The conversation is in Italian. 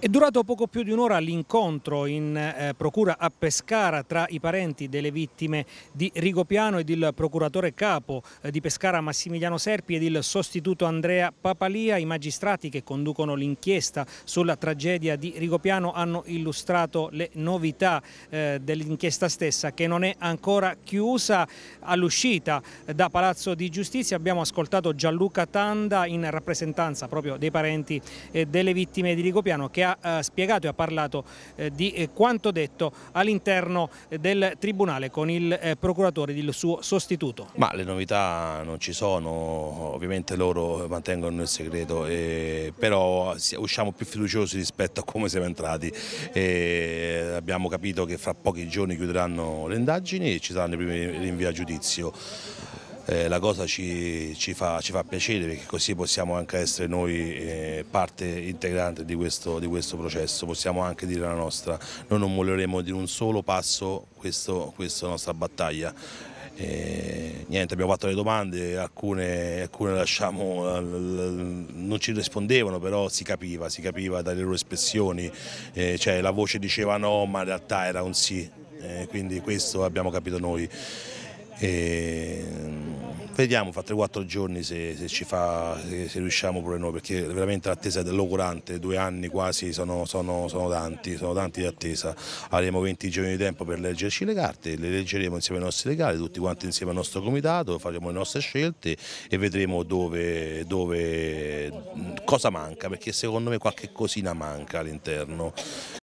È durato poco più di un'ora l'incontro in eh, procura a Pescara tra i parenti delle vittime di Rigopiano ed il procuratore capo eh, di Pescara Massimiliano Serpi ed il sostituto Andrea Papalia. I magistrati che conducono l'inchiesta sulla tragedia di Rigopiano hanno illustrato le novità eh, dell'inchiesta stessa che non è ancora chiusa. All'uscita eh, da Palazzo di Giustizia abbiamo ascoltato Gianluca Tanda in rappresentanza proprio dei parenti eh, delle vittime di Rigopiano che ha eh, spiegato e ha parlato eh, di eh, quanto detto all'interno del Tribunale con il procuratore e il suo sostituto. Ma le novità non ci sono, ovviamente loro mantengono il segreto, però usciamo più fiduciosi rispetto a come siamo entrati. abbiamo capito che fra pochi giorni chiuderanno le indagini e ci saranno i primi rinvii a giudizio eh, la cosa ci, ci, fa, ci, fa, piacere perché così possiamo anche essere noi eh, parte integrante di questo, di questo, processo, possiamo anche dire la nostra, noi non molleremo di un solo passo questo, questa nostra battaglia. E, eh, niente, abbiamo fatto le domande, alcune, alcune lasciamo, non ci rispondevano, però si capiva, si capiva dalle loro espressioni, eh, cioè la voce diceva no, ma in realtà era un sì, eh, quindi questo abbiamo capito noi. E mm, vediamo fra 3-4 giorni se, se, ci fa, se, se, riusciamo pure noi, perché veramente l'attesa è dell'augurante, due anni quasi sono, sono, sono, tanti, sono tanti di attesa. Avremo 20 giorni di tempo per leggerci le carte, le leggeremo insieme ai nostri legali, tutti quanti insieme al nostro comitato, faremo le nostre scelte e vedremo dove, dove mm, cosa manca, perché secondo me qualche cosina manca all'interno.